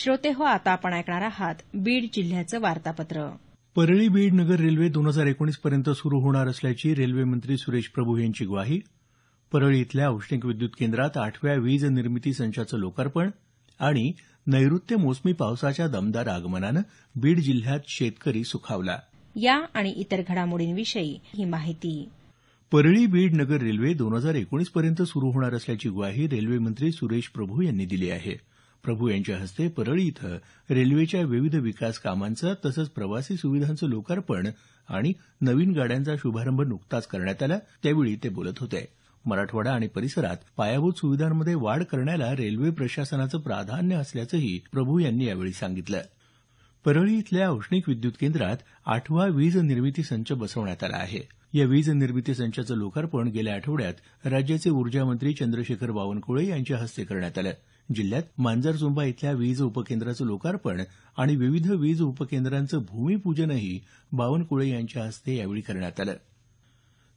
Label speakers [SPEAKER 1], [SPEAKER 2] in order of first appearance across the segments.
[SPEAKER 1] श्रोते हो आता आपण ऐकणार आहात बीड जिल्ह्याचं वार्तापत्र परळी बीड नगर रेल्वे दोन हजार एकोणीस पर्यंत सुरू होणार असल्याची रेल्वे मंत्री सुरेश प्रभू यांची ग्वाही परळी इथल्या औष्णिक विद्युत केंद्रात आठव्या वीज निर्मिती संचाचं लोकार्पण आणि नैऋत्य मोसमी पावसाच्या दमदार आगमनानं बीड जिल्ह्यात शेतकरी सुखावला या आणि इतर घडामोडींविषयी ही माहिती परळी बीड नगर रेल्वे दोन हजार एकोणीस पर्यंत सुरू होणार असल्याची ग्वाही रेल्वेमंत्री सुरेश प्रभू यांनी दिली आहे प्रभू यांच्या हस्ते परळी इथं रेल्वेच्या विविध विकास कामांचं तसंच प्रवासी सुविधांचं लोकार्पण आणि नवीन गाड्यांचा शुभारंभ नुकताच करण्यात आला त्यावेळी ते बोलत होते मराठवाडा आणि परिसरात पायाभूत सुविधांमध्ये वाढ करण्याला रेल्वे प्रशासनाचं प्राधान्य असल्याचंही प्रभू यांनी यावेळी सांगितलं परळी इथल्या औष्णिक विद्युत केंद्रात आठवा वीज निर्मिती संच बसवण्यात आला आहे या वीज निर्मिती संचाचं लोकार्पण गेल्या आठवड्यात राज्याचे मंत्री चंद्रशेखर बावनकुळे यांच्या हस्ते करण्यात आलं जिल्ह्यात मांजरसुंबा इथल्या वीज उपकेंद्राचं लोकार्पण आणि विविध वीज उपकेंद्रांचं भूमिपूजनही बावनकुळे यांच्या हस्ते यावेळी करण्यात आलं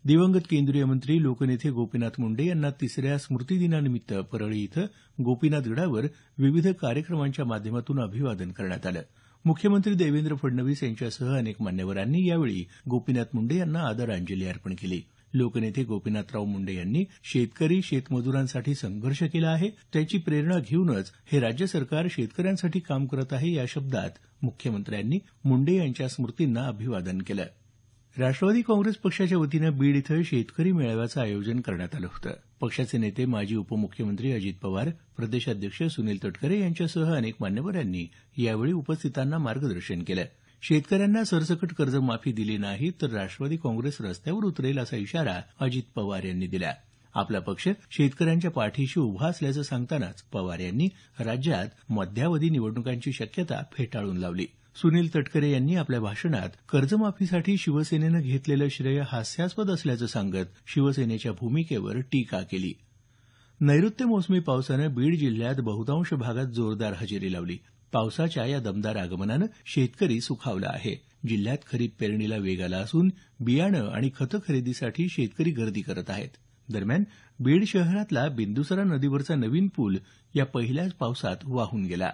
[SPEAKER 1] दिवंगत केंद्रीय मंत्री लोकनेते गोपीनाथ मुंडे यांना तिसऱ्या स्मृतिदिनानिमित्त परळी इथं गोपीनाथ गडावर विविध कार्यक्रमांच्या माध्यमातून अभिवादन करण्यात आलं मुख्यमंत्री देवेंद्र फडणवीस यांच्यासह अनेक मान्यवरांनी यावेळी गोपीनाथ मुंडे यांना आदरांजली अर्पण केली लोकनेते गोपीनाथराव मुंडे यांनी शेतकरी शेतमजुरांसाठी संघर्ष केला आहे त्याची प्रेरणा घेऊनच हे राज्य सरकार शेतकऱ्यांसाठी काम करत आहे या शब्दात मुख्यमंत्र्यांनी मुंडे यांच्या स्मृतींना अभिवादन केलं राष्ट्रवादी काँग्रेस पक्षाच्या वतीनं बीड इथं शेतकरी मेळाव्याचं आयोजन करण्यात आलं होतं पक्षाचे नेते माजी उपमुख्यमंत्री अजित पवार प्रदेशाध्यक्ष सुनील तटकरे यांच्यासह अनेक मान्यवरांनी यावेळी उपस्थितांना मार्गदर्शन केलं शेतकऱ्यांना सरसकट कर्जमाफी दिली नाही तर राष्ट्रवादी काँग्रेस रस्त्यावर उतरेल असा इशारा अजित पवार यांनी दिला आपला पक्ष शेतकऱ्यांच्या पाठीशी उभा असल्याचं सांगतानाच पवार यांनी राज्यात मध्यावधी निवडणुकांची शक्यता फेटाळून लावली सुनील तटकरे यांनी आपल्या भाषणात कर्जमाफीसाठी शिवसेनेनं घेतलेलं श्रेय हास्यास्पद असल्याचं सांगत शिवसेनेच्या भूमिकेवर टीका केली नैऋत्य मोसमी पावसानं बीड जिल्ह्यात बहुतांश भागात जोरदार हजेरी लावली पावसाच्या या दमदार आगमनानं शेतकरी सुखावला आहे जिल्ह्यात खरीप पेरणीला वेग आला असून बियाणं आणि खतं खरेदीसाठी शेतकरी गर्दी करत आहेत दरम्यान बीड शहरातला बिंदुसरा नदीवरचा नवीन पूल या पहिल्याच पावसात वाहून गेला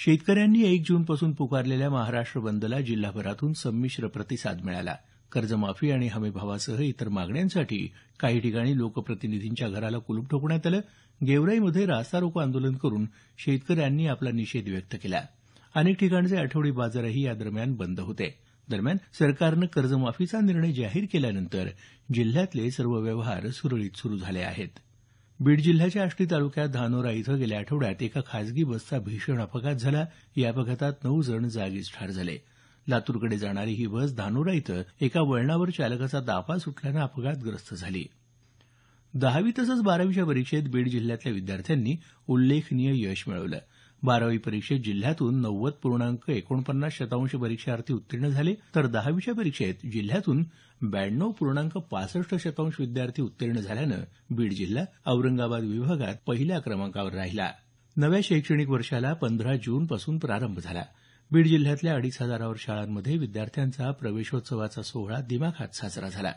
[SPEAKER 1] शेतकऱ्यांनी एक जूनपासून पुकारलेल्या महाराष्ट्र बंदला जिल्हाभरातून संमिश्र प्रतिसाद मिळाला कर्जमाफी आणि हमीभावासह इतर मागण्यांसाठी काही ठिकाणी लोकप्रतिनिधींच्या घराला कुलूप ठोकण्यात आलं गेवराईमध्ये रास्ता रोको आंदोलन करून शेतकऱ्यांनी आपला निषेध व्यक्त केला अनेक ठिकाणचे आठवडी बाजारही या दरम्यान बंद होते दरम्यान सरकारनं कर्जमाफीचा निर्णय जाहीर केल्यानंतर जिल्ह्यातले सर्व व्यवहार सुरळीत सुरू झाले होते बीड जिल्ह्याच्या आष्टी तालुक्यात धानोरा इथं गेल्या आठवड्यात एका खासगी बसचा भीषण अपघात झाला या अपघातात नऊ जण जागीच ठार झाले लातूरकडे जाणारी ही बस धानोरा इथं एका वळणावर चालकाचा दाफा सुटल्यानं अपघातग्रस्त झाली दहावी तसंच बारावीच्या परीक्षेत बीड जिल्ह्यातल्या विद्यार्थ्यांनी उल्लेखनीय यश मिळवलं बारावी परीक्षेत जिल्ह्यातून नव्वद पूर्णांक एकोणपन्नास शतांश परीक्षार्थी उत्तीर्ण झाले तर दहावीच्या परीक्षेत जिल्ह्यातून ब्याण्णव पूर्णांक पासष्ट शतांश विद्यार्थी उत्तीर्ण झाल्यानं बीड जिल्हा औरंगाबाद विभागात पहिल्या क्रमांकावर राहिला नव्या शैक्षणिक वर्षाला पंधरा जूनपासून प्रारंभ झाला बीड जिल्ह्यातल्या अडीच हजारावर शाळांमध्ये विद्यार्थ्यांचा प्रवेशोत्सवाचा सोहळा दिमाखात साजरा झाला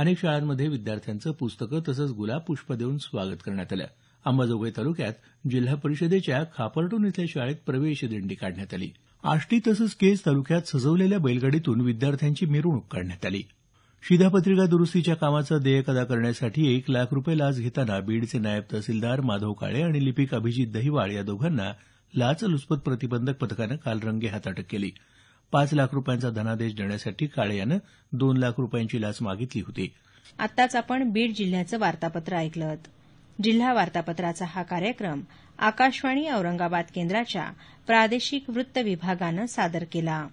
[SPEAKER 1] अनेक शाळांमध्ये विद्यार्थ्यांचं पुस्तकं तसंच गुलाब पुष्प देऊन स्वागत करण्यात आलं अंबाजोगाई तालुक्यात जिल्हा परिषदेच्या खापरटून इथल्या शाळेत प्रवेश दिंडी काढण्यात आली आष्टी तसंच केज तालुक्यात सजवलेल्या बैलगाडीतून विद्यार्थ्यांची मिरवणूक काढण्यात आली शिधापत्रिका दुरुस्तीच्या कामाचं देयक अदा करण्यासाठी एक लाख रुपये लाच घेताना बीडचे नायब तहसीलदार माधव काळे आणि लिपिक अभिजीत दहिवाळ या दोघांना लाचलुचपत प्रतिबंधक पथकानं काल हात अटक केली पाच लाख रुपयांचा धनादेश देण्यासाठी काळे यानं दोन लाख रुपयांची लाच मागितली होती आपण बीड वार्तापत्र जिल्ह्याचं जिल्हा वार्तापत्राचा हा कार्यक्रम आकाशवाणी औरंगाबाद केंद्राच्या प्रादेशिक वृत्त विभागानं सादर केला